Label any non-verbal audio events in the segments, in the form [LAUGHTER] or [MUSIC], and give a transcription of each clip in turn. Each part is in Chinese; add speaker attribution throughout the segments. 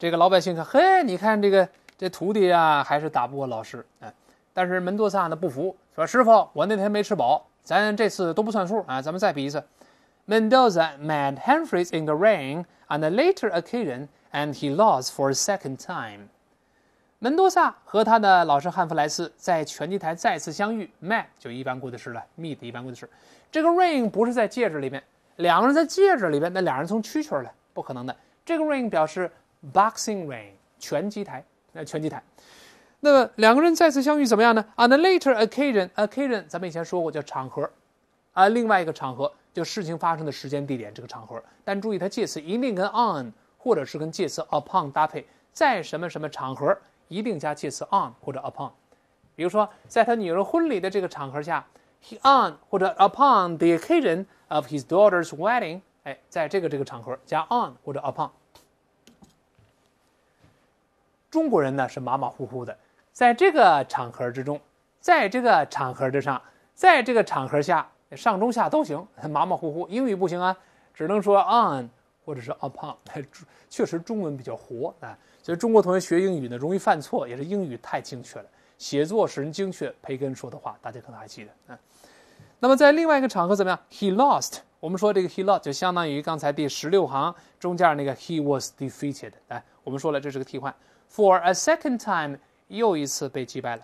Speaker 1: 这个老百姓说：“嘿，你看这个这徒弟啊，还是打不过老师啊！但是门多萨呢不服，说师傅，我那天没吃饱，咱这次都不算数啊，咱们再比一次。” Mendoza met Humphreys in the r a i n on a later occasion, and he lost for a second time. 门多萨和他的老师汉弗莱斯在拳击台再次相遇 m e t 就一般过的事了，meet 一般过的事。这个 r a i n 不是在戒指里面，两个人在戒指里面，那俩人从蛐蛐来，不可能的。这个 r a i n 表示。boxing ring 拳击台，那拳击台，那么两个人再次相遇怎么样呢？On a later occasion，occasion 咱们以前说过叫场合，啊，另外一个场合就事情发生的时间地点这个场合，但注意它介词一定跟 on 或者是跟介词 upon 搭配，在什么什么场合一定加介词 on 或者 upon。比如说在他女儿婚礼的这个场合下，he on 或者 upon the occasion of his daughter's wedding，哎，在这个这个场合加 on 或者 upon。中国人呢是马马虎虎的，在这个场合之中，在这个场合之上，在这个场合下，上中下都行，马马虎虎。英语不行啊，只能说 on 或者是 upon。确实，中文比较活啊，所以中国同学学英语呢容易犯错，也是英语太精确了。写作使人精确，培根说的话大家可能还记得啊。那么在另外一个场合怎么样？He lost。我们说这个 he lost 就相当于刚才第十六行中间那个 he was defeated。哎，我们说了这是个替换。For a second time，又一次被击败了。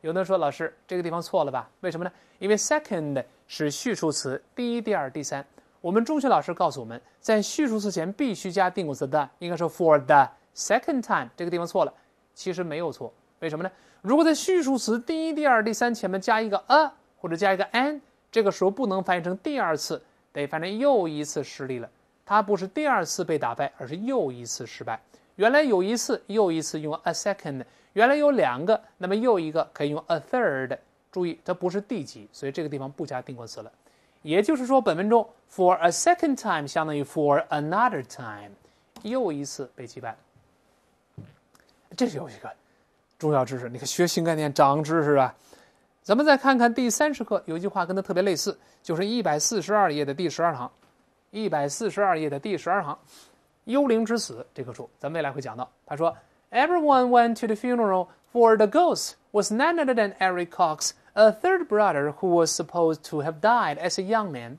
Speaker 1: 有的说老师，这个地方错了吧？为什么呢？因为 second 是序数词，第一、第二、第三。我们中学老师告诉我们在序数词前必须加定冠词的，应该说 for the second time。这个地方错了，其实没有错。为什么呢？如果在序数词第一、第二、第三前面加一个 a 或者加一个 an，这个时候不能翻译成第二次，得翻译成又一次失利了。它不是第二次被打败，而是又一次失败。原来有一次，又一次用 a second。原来有两个，那么又一个可以用 a third。注意，它不是第几，所以这个地方不加定冠词了。也就是说，本文中 for a second time 相当于 for another time，又一次被击败。这是有一个重要知识，你看学新概念长知识啊。咱们再看看第三十课有一句话跟它特别类似，就是一百四十二页的第十二行，一百四十二页的第十二行。幽灵之死这棵树，咱们未来会讲到。他说，Everyone went to the funeral for the ghost was none other than Eric Cox, a third brother who was supposed to have died as a young man。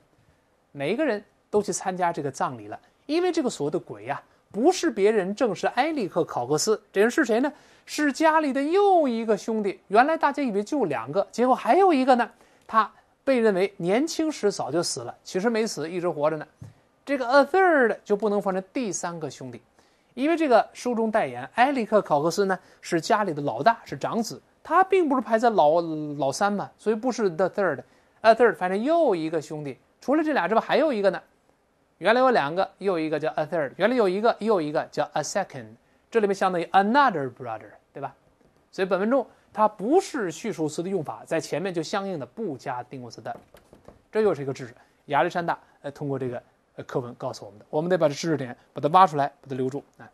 Speaker 1: 每一个人都去参加这个葬礼了，因为这个所谓的鬼呀，不是别人，正是埃里克考克斯。这人是谁呢？是家里的又一个兄弟。原来大家以为就两个，结果还有一个呢。他被认为年轻时早就死了，其实没死，一直活着呢。这个 a third 就不能换成第三个兄弟，因为这个书中代言埃里克考克斯呢是家里的老大，是长子，他并不是排在老老三嘛，所以不是 the third，a third 反正又一个兄弟，除了这俩之外还有一个呢，原来有两个，又一个叫 a third，原来有一个又一个叫 a second，这里面相当于 another brother，对吧？所以本文中它不是序数词的用法，在前面就相应的不加定冠词的，这又是一个知识。亚历山大，呃，通过这个。课文告诉我们的，我们得把这知识点把它挖出来，把它留住。哎，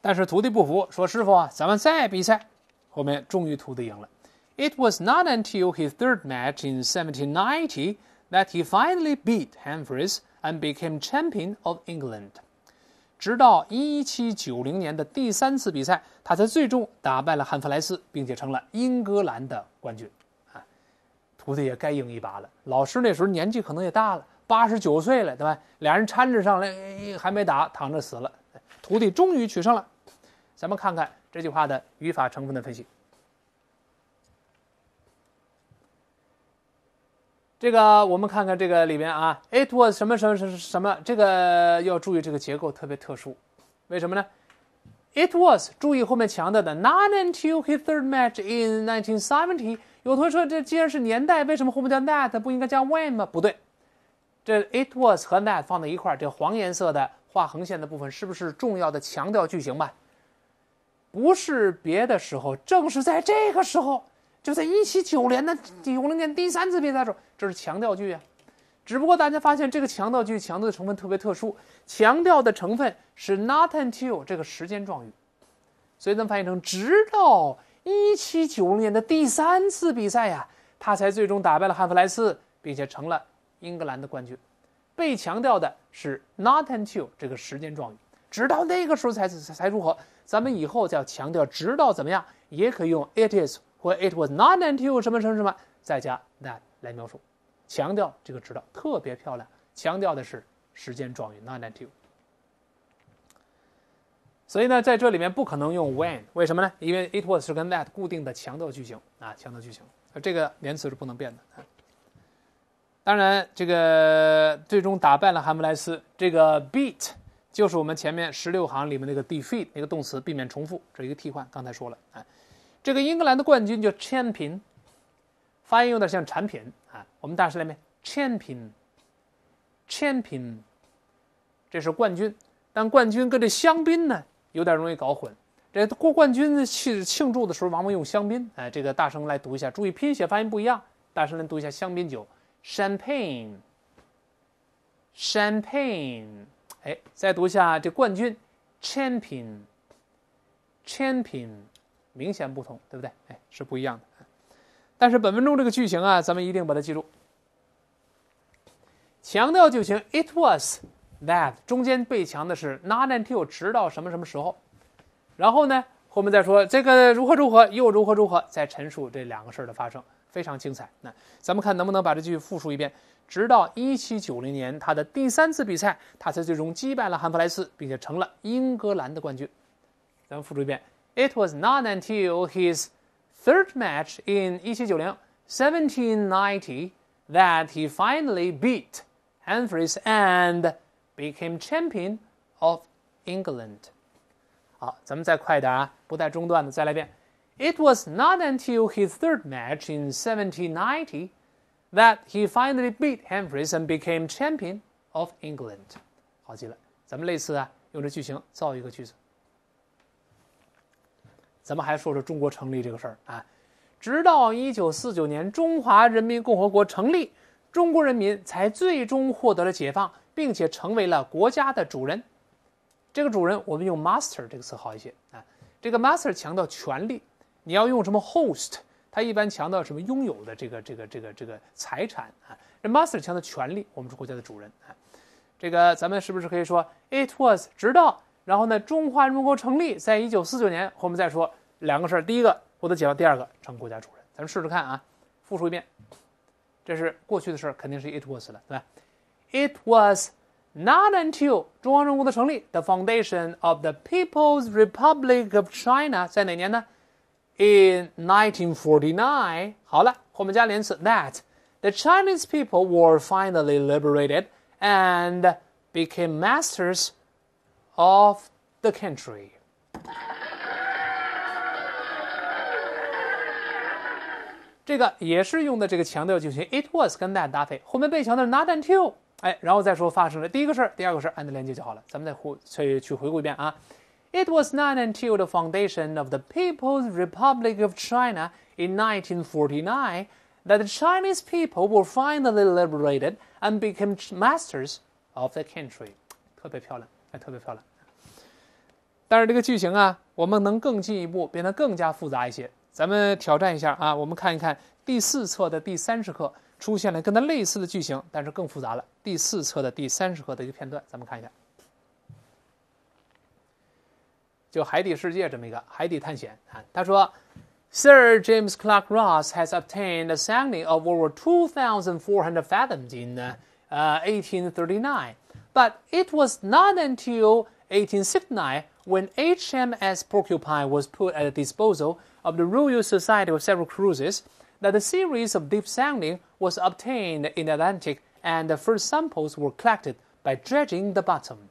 Speaker 1: 但是徒弟不服，说：“师傅啊，咱们再比赛。”后面终于徒弟赢了。It was not until his third match in 1790 that he finally beat h m n h r y s and became champion of England。直到1790年的第三次比赛，他才最终打败了汉弗莱斯，并且成了英格兰的冠军。啊，徒弟也该赢一把了。老师那时候年纪可能也大了。八十九岁了，对吧？俩人搀着上来，还没打，躺着死了。徒弟终于取胜了。咱们看看这句话的语法成分的分析。这个，我们看看这个里边啊，It was 什么什么什么什么，这个要注意，这个结构特别特殊。为什么呢？It was，注意后面强调的，Not until his third match in 1970。有同学说，这既然是年代，为什么后面加 that 不应该加 when 吗？不对。这 it was 和 that 放在一块儿，这黄颜色的画横线的部分是不是重要的强调句型嘛？不是别的时候，正是在这个时候，就在一七九零年的九零年第三次比赛中，这是强调句啊。只不过大家发现这个强调句强调的成分特别特殊，强调的成分是 not until 这个时间状语，所以咱们翻译成直到一七九零年的第三次比赛呀，他才最终打败了汉弗莱斯，并且成了。英格兰的冠军，被强调的是 not until 这个时间状语，直到那个时候才才才如何？咱们以后再强调直到怎么样，也可以用 it is 或 it was not until 什么什么什么，再加 that 来描述，强调这个直到特别漂亮。强调的是时间状语 not until，所以呢，在这里面不可能用 when，为什么呢？因为 it was 是跟 that 固定的强调句型啊，强调句型，这个连词是不能变的。当然，这个最终打败了哈姆莱斯。这个 beat 就是我们前面十六行里面那个 defeat 那个动词，避免重复，这一个替换。刚才说了啊，这个英格兰的冠军叫 champion，发音有点像产品啊。我们大声来念：champion，champion，这是冠军。但冠军跟这香槟呢，有点容易搞混。这过冠军庆庆祝的时候，往往用香槟。哎，这个大声来读一下，注意拼写发音不一样。大声来读一下香槟酒。Champagne，Champagne，哎，再读一下这冠军，Champion，Champion，明显不同，对不对？哎，是不一样的。但是本文中这个句型啊，咱们一定把它记住。强调句型，It was that 中间被强的是 Not until 直到什么什么时候，然后呢，后面再说这个如何如何，又如何如何，再陈述这两个事儿的发生。非常精彩，那咱们看能不能把这句复述一遍。直到1790年，他的第三次比赛，他才最终击败了汉弗莱斯，并且成了英格兰的冠军。咱们复述一遍：It was not until his third match in 1790 that e e ninety n t he finally beat h a n f r i e s and became champion of England。好，咱们再快一点啊，不带中断的，再来一遍。It was not until his third match in 1790 that he finally beat Humphries and became champion of England。好记了，咱们类似啊，用这句型造一个句子。咱们还说说中国成立这个事儿啊。直到1949年中华人民共和国成立，中国人民才最终获得了解放，并且成为了国家的主人。这个主人我们用 master 这个词好一些啊。这个 master 强调权力。你要用什么 host？他一般强调什么拥有的这个这个这个这个财产啊？Master 强调权利，我们是国家的主人啊。这个咱们是不是可以说 it was？直到然后呢？中华人民共和国成立，在一九四九年，我们再说两个事儿：第一个，获得解放；第二个，成国家主人。咱们试试看啊，复述一遍。这是过去的事儿，肯定是 it was 了，对吧？It was not until 中华人民共和国成立，the foundation of the People's Republic of China，在哪年呢？In 1949, 好了，后面加连词 that the Chinese people were finally liberated and became masters of the country. [LAUGHS] 这个也是用的这个强调句型，it was 跟 that 搭配，后面被强调 not until，哎，然后再说发生了第一个事儿，第二个事儿，按着连接就好了。咱们再回去去回顾一遍啊。it was not until the foundation of the People's Republic of China in 1949 that the Chinese people were finally liberated and became masters of the country。特别漂亮，哎，特别漂亮。但是这个剧情啊，我们能更进一步，变得更加复杂一些。咱们挑战一下啊，我们看一看第四册的第三十课出现了跟它类似的剧情，但是更复杂了。第四册的第三十课的一个片段，咱们看一下。就《海底世界》这么一个海底探险啊。他说，Sir James Clark Ross has obtained a sounding of over 2,400 fathoms in uh, 1839, but it was not until 1869 when HMS Porcupine was put at the disposal of the Royal Society of Several Cruises that a series of deep sounding was obtained in the Atlantic and the first samples were collected by dredging the bottom.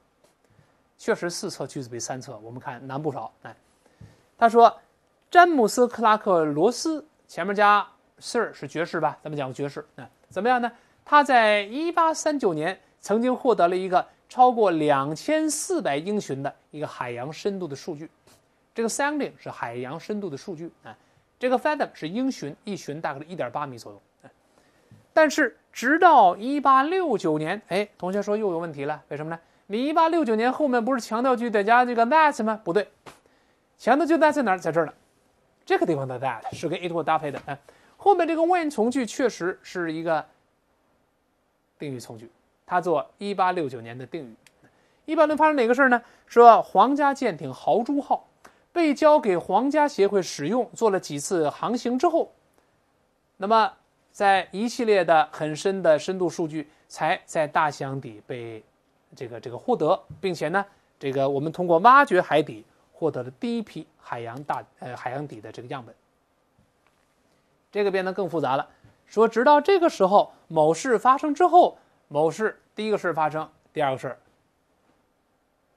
Speaker 1: 确实四册句子比三册，我们看难不少。哎，他说詹姆斯·克拉克·罗斯前面加 Sir 是爵士吧？咱们讲爵士啊，怎么样呢？他在1839年曾经获得了一个超过2400英寻的一个海洋深度的数据。这个 sounding 是海洋深度的数据啊，这个 f a t h o m 是英寻，一寻大概是一点八米左右啊。但是直到1869年，哎，同学说又有问题了，为什么呢？你一八六九年后面不是强调句得加这个 that 吗？不对，强调句 that 在哪儿？在这儿呢。这个地方的 that 是跟 it were 搭配的。哎，后面这个 when 从句确实是一个定语从句，它做一八六九年的定语。一般能发生哪个事儿呢？说皇家舰艇豪猪号被交给皇家协会使用，做了几次航行之后，那么在一系列的很深的深度数据才在大箱底被。这个这个获得，并且呢，这个我们通过挖掘海底获得了第一批海洋大呃海洋底的这个样本。这个变得更复杂了。说直到这个时候某事发生之后，某事第一个事儿发生，第二个事儿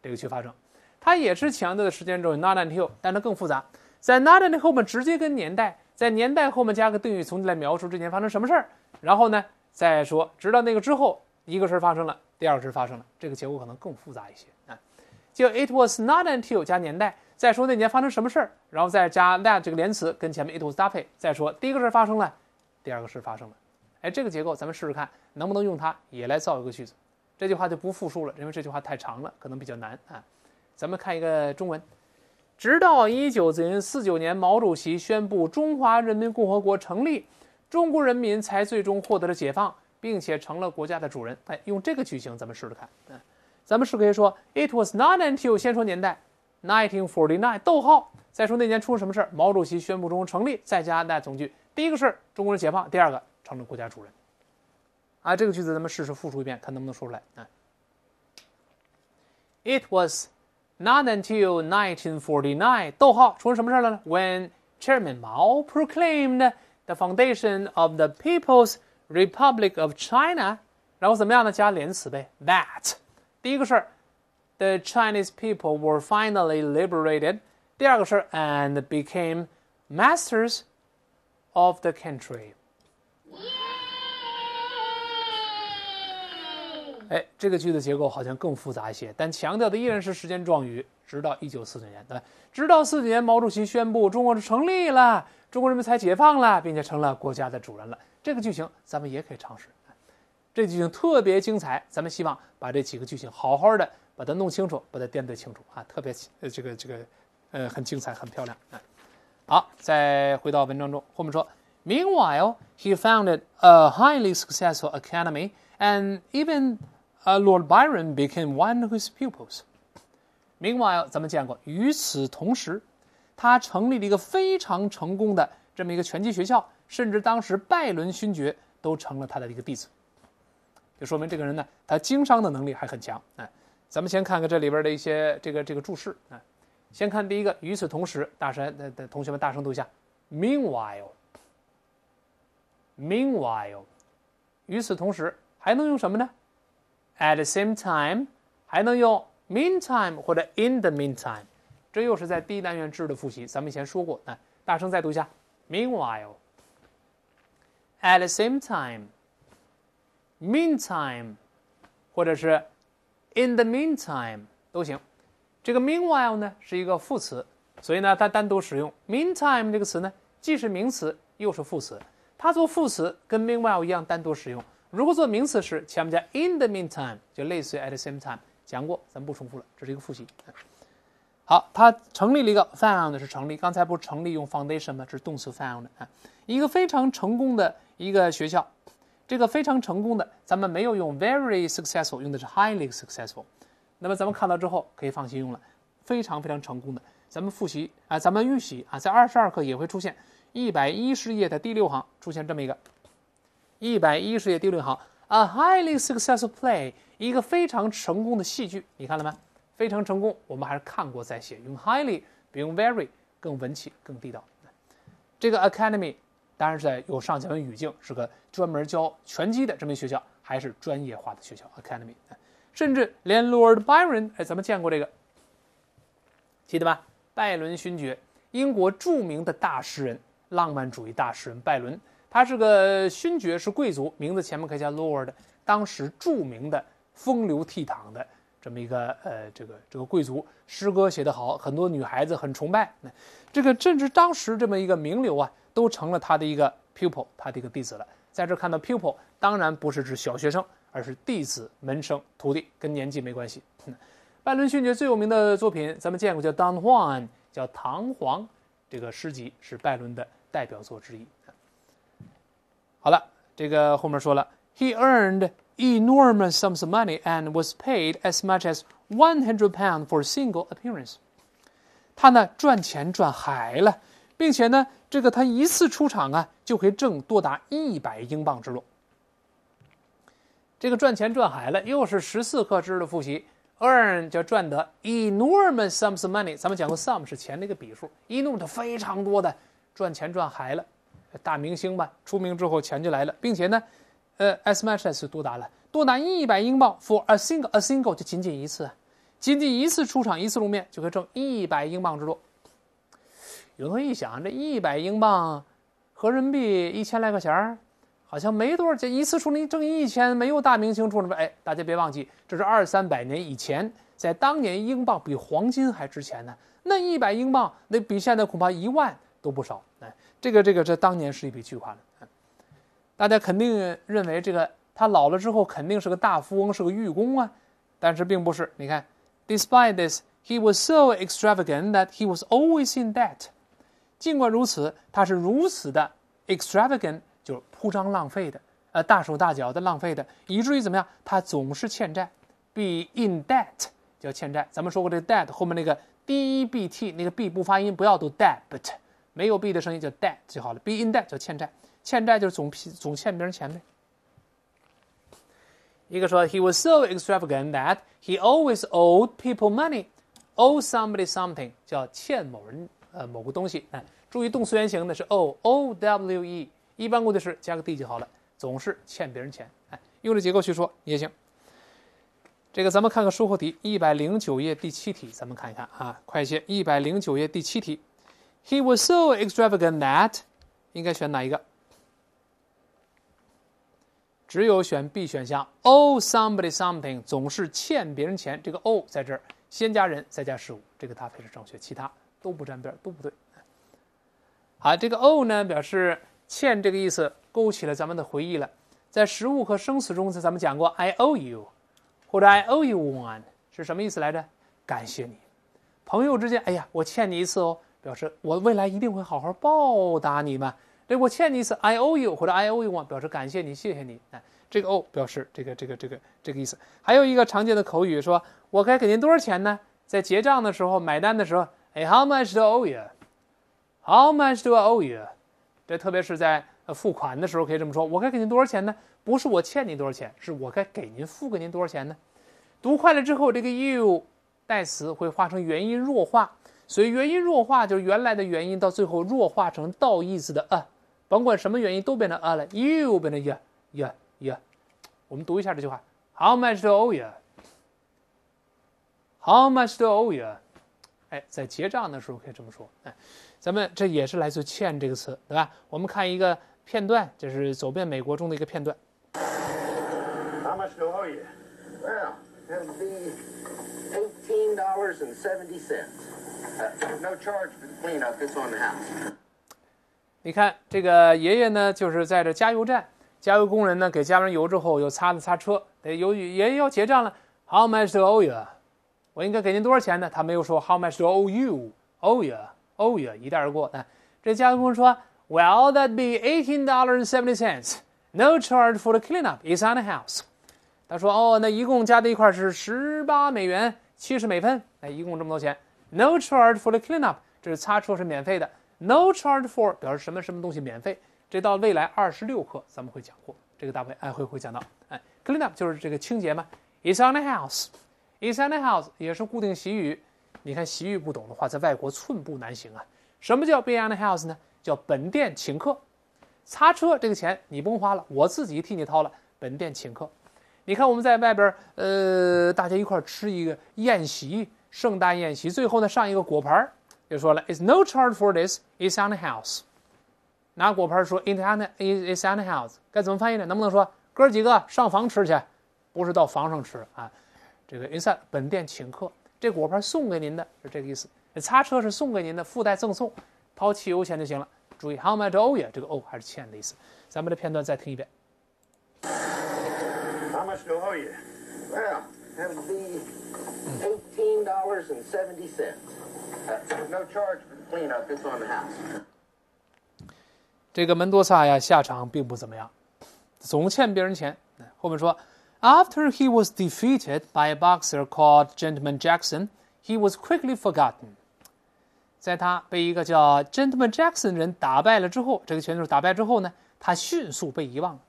Speaker 1: 这个去发生，它也是强调的时间轴。Not until，但它更复杂。在 not until 后面直接跟年代，在年代后面加个定语从句来描述之前发生什么事儿，然后呢再说直到那个之后一个事儿发生了。第二个事发生了，这个结构可能更复杂一些啊。就 it was not until 加年代，再说那年发生什么事儿，然后再加 that 这个连词跟前面 it was 搭配，再说第一个事发生了，第二个事发生了。哎，这个结构咱们试试看能不能用它也来造一个句子。这句话就不复述了，因为这句话太长了，可能比较难啊。咱们看一个中文：直到一九四九年，毛主席宣布中华人民共和国成立，中国人民才最终获得了解放。并且成了国家的主人。哎，用这个句型，咱们试试看。嗯，咱们是可以说：It was not until…… 先说年代，1949。逗号，再说那年出了什么事儿。毛主席宣布中国成立，再加那从句。第一个事中国人解放；第二个，成了国家主人。啊，这个句子咱们试试复述一遍，看能不能说出来。啊，It was not until 1949。逗号，出了什么事儿呢 w h e n Chairman Mao proclaimed the foundation of the People's。Republic of China，然后怎么样呢？加连词呗。That 第一个是，the Chinese people were finally liberated。第二个是，and became masters of the country。哎，这个句子结构好像更复杂一些，但强调的依然是时间状语，直到一九四九年。对，直到四九年，毛主席宣布中国是成立了。中国人民才解放了，并且成了国家的主人了。这个剧情咱们也可以尝试，这剧情特别精彩。咱们希望把这几个剧情好好的把它弄清楚，把它颠缀清楚啊，特别呃这个这个呃很精彩，很漂亮啊。好，再回到文章中，后面说，Meanwhile, he founded a highly successful academy, and even Lord Byron became one of his pupils. Meanwhile，咱们见过，与此同时。他成立了一个非常成功的这么一个拳击学校，甚至当时拜伦勋爵都成了他的一个弟子，就说明这个人呢，他经商的能力还很强。哎，咱们先看看这里边的一些这个这个注释。哎，先看第一个，与此同时，大神的同学们大声读一下：Meanwhile，Meanwhile，与此同时，还能用什么呢？At the same time，还能用 Meantime 或者 In the meantime。这又是在第一单元知识的复习，咱们以前说过，来大声再读一下。Meanwhile，at the same time，meantime，或者是 in the meantime 都行。这个 meanwhile 呢是一个副词，所以呢它单独使用。mean time 这个词呢既是名词又是副词，它做副词跟 meanwhile 一样单独使用。如果做名词时，前面加 in the meantime，就类似于 at the same time，讲过，咱不重复了，这是一个复习。好，它成立了一个 found 是成立，刚才不是成立用 foundation 吗？这是动词 found 啊，一个非常成功的一个学校，这个非常成功的，咱们没有用 very successful，用的是 highly successful。那么咱们看到之后可以放心用了，非常非常成功的。咱们复习啊，咱们预习啊，在二十二课也会出现，一百一十页的第六行出现这么一个，一百一十页第六行，a highly successful play，一个非常成功的戏剧，你看了吗？非常成功，我们还是看过再写，用 highly 比用 very 更文气、更地道。这个 academy 当然是在有上下文语境，是个专门教拳击的这么一学校，还是专业化的学校 academy。甚至连 Lord Byron，哎，咱们见过这个，记得吧？拜伦勋爵，英国著名的大诗人，浪漫主义大诗人拜伦，他是个勋爵，是贵族，名字前面可以加 Lord。当时著名的风流倜傥的。这么一个呃，这个这个贵族诗歌写得好，很多女孩子很崇拜。那这个甚至当时这么一个名流啊，都成了他的一个 pupil，他的一个弟子了。在这看到 pupil，当然不是指小学生，而是弟子、门生、徒弟，跟年纪没关系。拜伦勋爵最有名的作品，咱们见过叫《Juan》，叫《唐璜》这个诗集是拜伦的代表作之一。好了，这个后面说了，He earned。enormous sums of money and was paid as much as one hundred pounds for a single appearance。他呢赚钱赚海了，并且呢这个他一次出场啊就可以挣多达一百英镑之多。这个赚钱赚海了，又是十四课知识的复习。earn 就赚得 enormous sums of money，咱们讲过 sum 是钱的一个笔数，一弄的非常多的赚钱赚海了，大明星吧，出名之后钱就来了，并且呢。呃，as much as 多大了？多达一百英镑，for a single a single 就仅仅一次，仅仅一次出场，一次露面，就可以挣一百英镑之多。有同学一想，这一百英镑，合人民币一千来块钱儿，好像没多少钱。一次出名挣一千，没有大明星出么。哎，大家别忘记，这是二三百年以前，在当年，英镑比黄金还值钱呢。那一百英镑，那比现在恐怕一万都不少。哎，这个这个，这当年是一笔巨款。大家肯定认为这个他老了之后肯定是个大富翁，是个愚公啊，但是并不是。你看，despite this，he was so extravagant that he was always in debt。尽管如此，他是如此的 extravagant，就是铺张浪费的，呃，大手大脚的浪费的，以至于怎么样？他总是欠债，be in debt 叫欠债。咱们说过，这个 debt 后面那个 d-b-t e 那个 b 不发音，不要读 debt，没有 b 的声音叫 debt 就好了。be in debt 叫欠债。欠债就是总总欠别人钱呗。一个说，He was so extravagant that he always owed people money. Owe somebody something 叫欠某人呃某个东西。哎，注意动词原形呢是 owe，一般过去式加个 d 就好了。总是欠别人钱。哎，用这结构去说也行。这个咱们看个书后题，一百零九页第七题，咱们看一看啊，快些。一百零九页第七题，He was so extravagant that 应该选哪一个？只有选 B 选项，owe somebody something 总是欠别人钱。这个 owe 在这儿先加人再加事物，这个搭配是正确，其他都不沾边，都不对。好，这个 owe 呢表示欠这个意思，勾起了咱们的回忆了。在实物和生死中，咱们讲过，I owe you，或者 I owe you one 是什么意思来着？感谢你，朋友之间，哎呀，我欠你一次哦，表示我未来一定会好好报答你们。对，我欠你一次，I owe you，或者 I owe you o n e 表示感谢你，谢谢你。哎，这个 owe 表示这个这个这个这个意思。还有一个常见的口语，说我该给您多少钱呢？在结账的时候，买单的时候，哎，How much do I owe you？How much do I owe you？这特别是在付款的时候可以这么说，我该给您多少钱呢？不是我欠您多少钱，是我该给您付给您多少钱呢？读快了之后，这个 you 代词会化成元音弱化，所以元音弱化就是原来的原因到最后弱化成倒意思的啊。甭管什么原因都变成 a 了，又变成 ya y 呀呀呀。我们读一下这句话：How much do I owe you？How much do I owe you？哎，在结账的时候可以这么说。哎，咱们这也是来自“欠”这个词，对吧？我们看一个片段，这是《走遍美国》中的一个片段。How much do I owe you？Well, t h it'll be eighteen dollars and seventy cents. No charge for the cleanup. It's on the house. 你看这个爷爷呢，就是在这加油站，加油工人呢给加完油之后又擦了擦车。得由于爷爷要结账了，How much do you？我应该给您多少钱呢？他没有说 How much do you owe you？yeah，一带而过。啊、这加油工人说，Well, that be eighteen dollars and seventy cents. No charge for the clean up is on the house。他说哦，那一共加在一块是十八美元七十美分。哎，一共这么多钱。No charge for the clean up，这是擦车是免费的。No charge for 表示什么什么东西免费。这到未来二十六课咱们会讲过，这个大会哎会会讲到。哎，clean up 就是这个清洁嘛。It's on the house，It's on the house 也是固定习语。你看习语不懂的话，在外国寸步难行啊。什么叫 be on the house 呢？叫本店请客。擦车这个钱你不用花了，我自己替你掏了，本店请客。你看我们在外边儿，呃，大家一块儿吃一个宴席，圣诞宴席，最后呢上一个果盘儿。就说了，It's no charge for this i t s on t h e house。拿果盘说 i t s i d e is o n t h e house，该怎么翻译呢？能不能说哥儿几个上房吃去？不是到房上吃啊。这个 Inside 本店请客，这果盘送给您的，是这个意思。擦车是送给您的，附带赠送，掏汽油钱就行了。注意，How much oil？这个 oil 还是欠的意思。咱们的片段再听一遍。How much d o y o u Well, that would be eighteen dollars and seventy cents. No charge for cleanup. This one h a s 这个门多萨呀，下场并不怎么样，总欠别人钱。后面说，After he was defeated by a boxer called Gentleman Jackson, he was quickly forgotten. 在他被一个叫 Gentleman Jackson 人打败了之后，这个拳手打败之后呢，他迅速被遗忘了。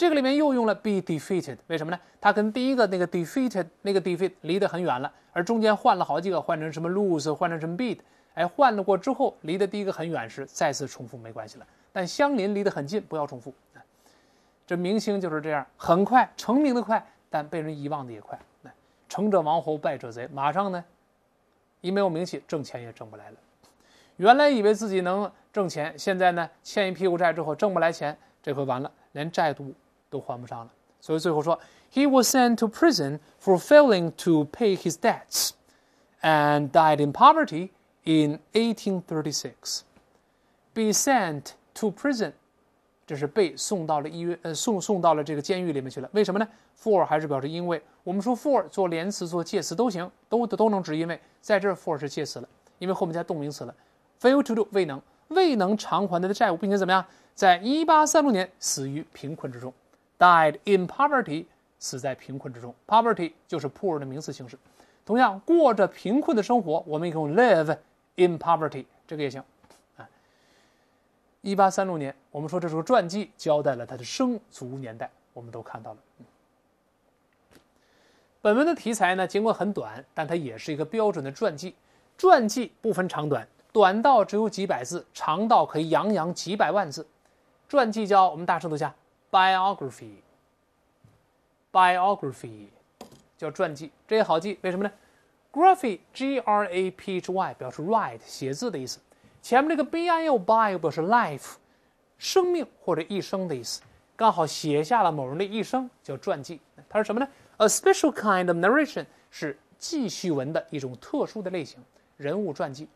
Speaker 1: 这个里面又用了 be defeated，为什么呢？它跟第一个那个 defeated 那个 defeat 离得很远了，而中间换了好几个，换成什么 lose，换成什么 beat，哎，换了过之后，离的第一个很远时再次重复没关系了，但相邻离得很近，不要重复。这明星就是这样，很快成名的快，但被人遗忘的也快。来，成者王侯，败者贼，马上呢，一没有名气，挣钱也挣不来了。原来以为自己能挣钱，现在呢，欠一屁股债之后挣不来钱，这回完了，连债都。都还不上了，所以最后说，He was sent to prison for failing to pay his debts, and died in poverty in 1836. Be sent to prison，这是被送到了医院，呃，送送到了这个监狱里面去了。为什么呢？For 还是表示因为，我们说 for 做连词做介词都行，都都能指因为，在这儿 for 是介词了，因为后面加动名词了。Fail to do 未能未能偿还他的债务，并且怎么样，在一八三六年死于贫困之中。Died in poverty，死在贫困之中。Poverty 就是 poor 的名词形式。同样，过着贫困的生活，我们也可以用 live in poverty，这个也行。啊，一八三六年，我们说这是个传记，交代了他的生卒年代，我们都看到了。本文的题材呢，尽管很短，但它也是一个标准的传记。传记不分长短，短到只有几百字，长到可以洋洋几百万字。传记叫我们大声读一下。Biography, biography 叫传记，这也好记。为什么呢？graphy g r a p h y 表示 write 写字的意思，前面这个 bio bio 表示 life 生命或者一生的意思，刚好写下了某人的一生，叫传记。它是什么呢？A special kind of narration 是记叙文的一种特殊的类型，人物传记。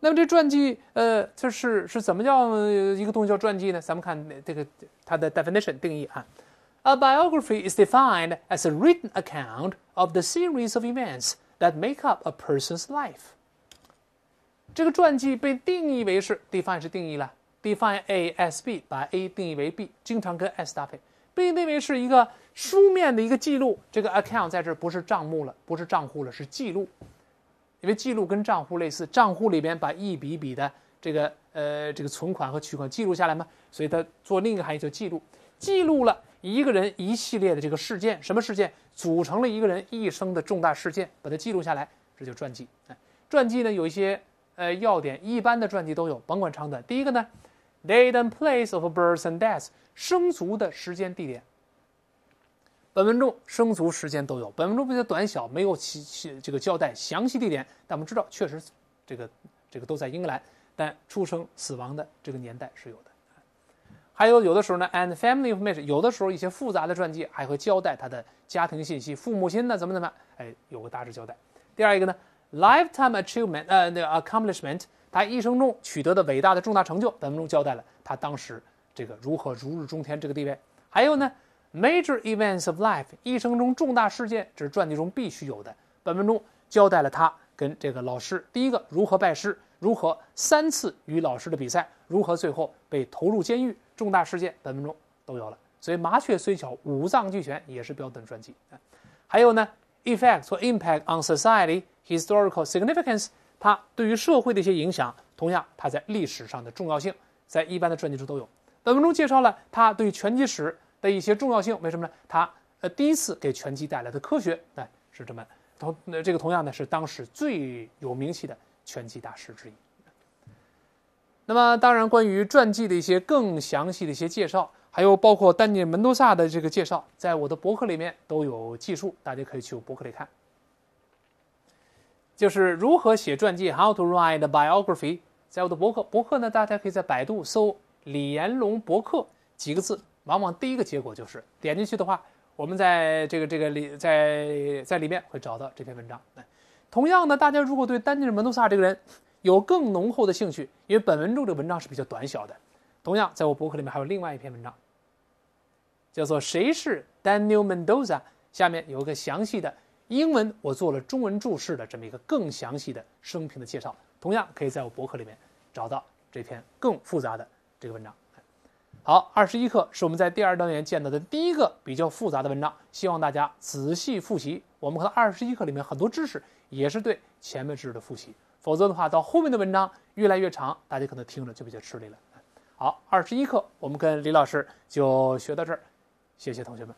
Speaker 1: 那么这传记，呃，这是是怎么叫一个东西叫传记呢？咱们看这个它的 definition 定义啊，A biography is defined as a written account of the series of events that make up a person's life。这个传记被定义为是 define 是定义了，define a as b 把 a 定义为 b，经常跟 s 搭配，被定义为是一个书面的一个记录。这个 account 在这不是账目了，不是账户了，是记录。因为记录跟账户类似，账户里边把一笔笔的这个呃这个存款和取款记录下来嘛，所以他做另一个含义叫记录。记录了一个人一系列的这个事件，什么事件？组成了一个人一生的重大事件，把它记录下来，这就传记。哎，传记呢有一些呃要点，一般的传记都有，甭管长短。第一个呢，date and place of birth and death，生卒的时间地点。本文中生卒时间都有，本文中比较短小，没有其其这个交代详细地点，但我们知道确实这个这个都在英格兰，但出生死亡的这个年代是有的。还有有的时候呢，and family information，有的时候一些复杂的传记还会交代他的家庭信息，父母亲呢怎么怎么，哎，有个大致交代。第二一个呢，lifetime achievement，呃，那个 accomplishment，他一生中取得的伟大的重大成就，本文中交代了他当时这个如何如日中天这个地位。还有呢。Major events of life，一生中重大事件，这是传记中必须有的。本文中交代了他跟这个老师，第一个如何拜师，如何三次与老师的比赛，如何最后被投入监狱，重大事件本文中都有了。所以麻雀虽小，五脏俱全，也是标准传记。还有呢，effect 或 impact on society，historical significance，它对于社会的一些影响，同样它在历史上的重要性，在一般的传记中都有。本文中介绍了他对拳击史。的一些重要性，为什么呢？他呃第一次给拳击带来的科学，哎，是这么同那这个同样呢是当时最有名气的拳击大师之一。那么当然，关于传记的一些更详细的一些介绍，还有包括丹尼门多萨的这个介绍，在我的博客里面都有记述，大家可以去我博客里看。就是如何写传记，How to write biography，在我的博客，博客呢，大家可以在百度搜“李彦龙博客”几个字。往往第一个结果就是点进去的话，我们在这个这个里，在在里面会找到这篇文章。同样呢，大家如果对丹尼尔·门多萨这个人有更浓厚的兴趣，因为本文中的文章是比较短小的。同样，在我博客里面还有另外一篇文章，叫做《谁是 Daniel Mendoza》。下面有一个详细的英文，我做了中文注释的这么一个更详细的生平的介绍。同样可以在我博客里面找到这篇更复杂的这个文章。好，二十一课是我们在第二单元见到的第一个比较复杂的文章，希望大家仔细复习。我们可能二十一课里面很多知识也是对前面知识的复习，否则的话，到后面的文章越来越长，大家可能听着就比较吃力了。好，二十一课我们跟李老师就学到这儿，谢谢同学们。